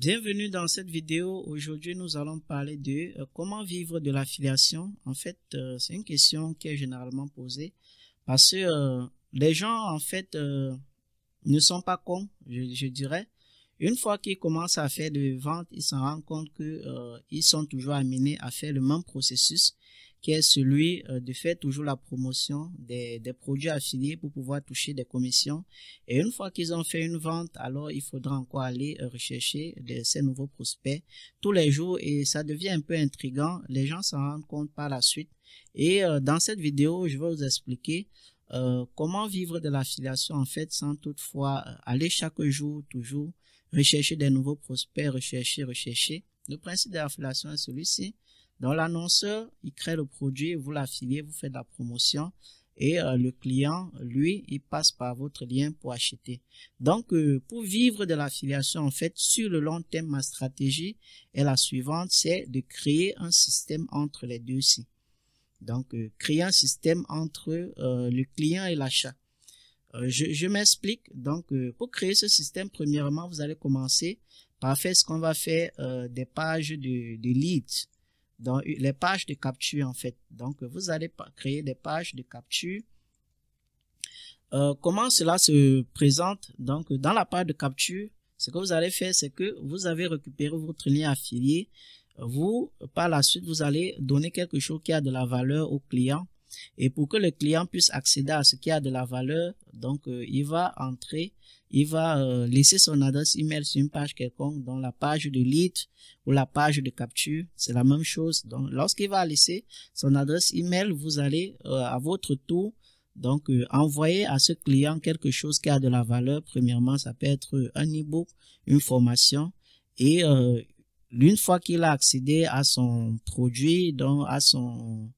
Bienvenue dans cette vidéo. Aujourd'hui, nous allons parler de euh, comment vivre de l'affiliation. En fait, euh, c'est une question qui est généralement posée parce que euh, les gens, en fait, ne sont pas cons, je, je dirais. Une fois qu'ils commencent à faire des ventes, ils s'en rendent compte qu'ils sont toujours amenés à faire le même processus qui est celui euh, de faire toujours la promotion des, des, produits affiliés pour pouvoir toucher des commissions. Et une fois qu'ils ont fait une vente, alors il faudra encore aller euh, rechercher de, ces nouveaux prospects tous les jours et ça devient un peu intriguant, Les gens s'en rendent compte par la suite. Et euh, dans cette vidéo, je vais vous expliquer comment vivre de l'affiliation en fait sans toutefois aller chaque jour, toujours rechercher des nouveaux prospects, rechercher, rechercher. Le principe de l'affiliation est celui-ci. Dans l'annonceur, il crée le produit, vous l'affiliez, vous faites la promotion et euh, le client, lui, il passe par votre lien pour acheter. Donc, euh, pour vivre de l'affiliation, en fait, sur le long terme, ma stratégie est la suivante, c'est de créer un système entre les deux sites. Donc, euh, créer un système entre le client et l'achat. je, m'explique. Donc, pour créer ce système, premièrement, vous allez commencer par faire ce qu'on va faire des pages de, de leads dans les pages de capture en fait. Donc vous allez créer des pages de capture. Euh, comment cela se présente Donc dans la page de capture, ce que vous allez faire, c'est que vous avez récupéré votre lien affilié. Vous, par la suite, vous allez donner quelque chose qui a de la valeur au client et pour que le client puisse accéder à ce qui a de la valeur, donc euh, il va entrer, il va euh, laisser son adresse email sur une page quelconque, dans la page de lead ou la page de capture, c'est la même chose. Donc lorsqu'il va laisser son adresse email, vous allez euh, à votre tour donc envoyer à ce client quelque chose qui a de la valeur. Premièrement, ça peut être un e-book, une formation et une fois qu'il a accédé à son produit, donc à son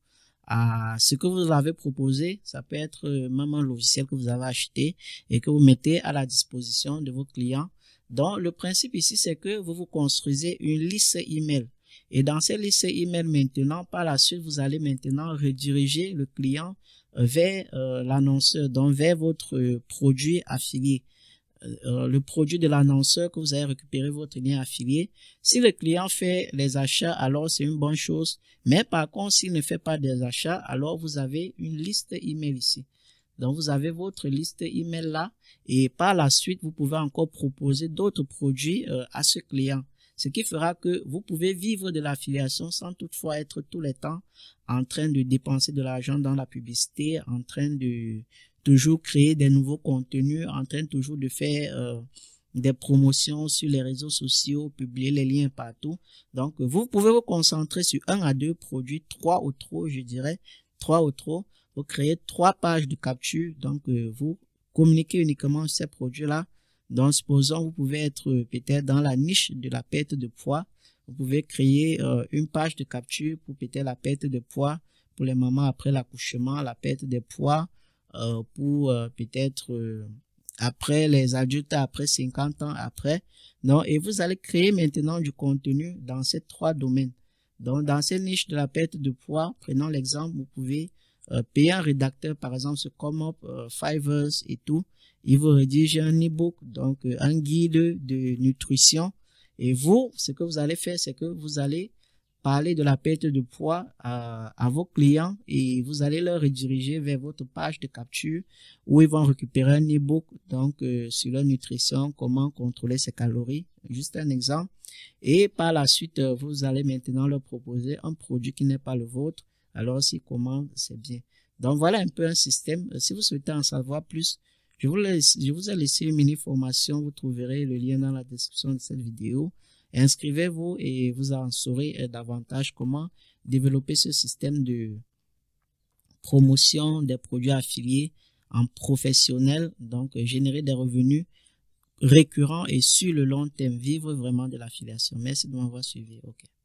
ce que vous avez proposé. Ça peut être euh, même un logiciel que vous avez acheté et que vous mettez à la disposition de vos clients. Donc, le principe ici, c'est que vous vous construisez une liste email. Et dans cette liste email maintenant, par la suite, vous allez maintenant rediriger le client vers euh, l'annonceur, donc vers votre euh, produit affilié. Euh, le produit de l'annonceur que vous avez récupéré votre lien affilié. Si le client fait les achats, alors c'est une bonne chose. Mais par contre, s'il ne fait pas des achats, alors vous avez une liste email ici. Donc, vous avez votre liste email là et par la suite, vous pouvez encore proposer d'autres produits euh, à ce client. Ce qui fera que vous pouvez vivre de l'affiliation sans toutefois être tout le temps en train de dépenser de l'argent dans la publicité, en train de, toujours créer des nouveaux contenus, en train toujours de faire euh, des promotions sur les réseaux sociaux, publier les liens partout. Donc, vous pouvez vous concentrer sur un à deux produits, trois ou trois, je dirais, trois ou trois. Vous créez trois pages de capture, donc euh, vous communiquez uniquement ces produits-là. Donc, supposons, vous pouvez être euh, peut-être dans la niche de la perte de poids. Vous pouvez créer une page de capture pour peut-être la perte de poids pour les mamans après l'accouchement, la perte de poids, euh, pour euh, peut-être euh, après les adultes, après 50 ans, après. Non, et vous allez créer maintenant du contenu dans ces trois domaines. Donc, dans ces niches de la perte de poids, prenons l'exemple, vous pouvez payer un rédacteur, par exemple, ce comme up, Fivers et tout. Il vous rédige un e donc un guide de nutrition. Et vous, ce que vous allez faire, c'est que vous allez parler de la perte de poids à, vos clients et vous allez leur rediriger vers votre page de capture où ils vont récupérer un ebook donc euh, sur leur nutrition, comment contrôler ses calories, juste un exemple. Et par la suite, euh, vous allez maintenant leur proposer un produit qui n'est pas le vôtre. Alors s'ils commandent, c'est bien. Donc voilà un peu un système. Euh, si vous souhaitez en savoir plus, je vous, je vous ai laissé une mini formation. Vous trouverez le lien dans la description de cette vidéo. Inscrivez-vous et vous en saurez euh, davantage comment développer ce système de promotion des produits affiliés en professionnel, donc euh, générer des revenus récurrents et sur le long terme, vivre vraiment de l'affiliation. Merci de m'avoir suivi. OK.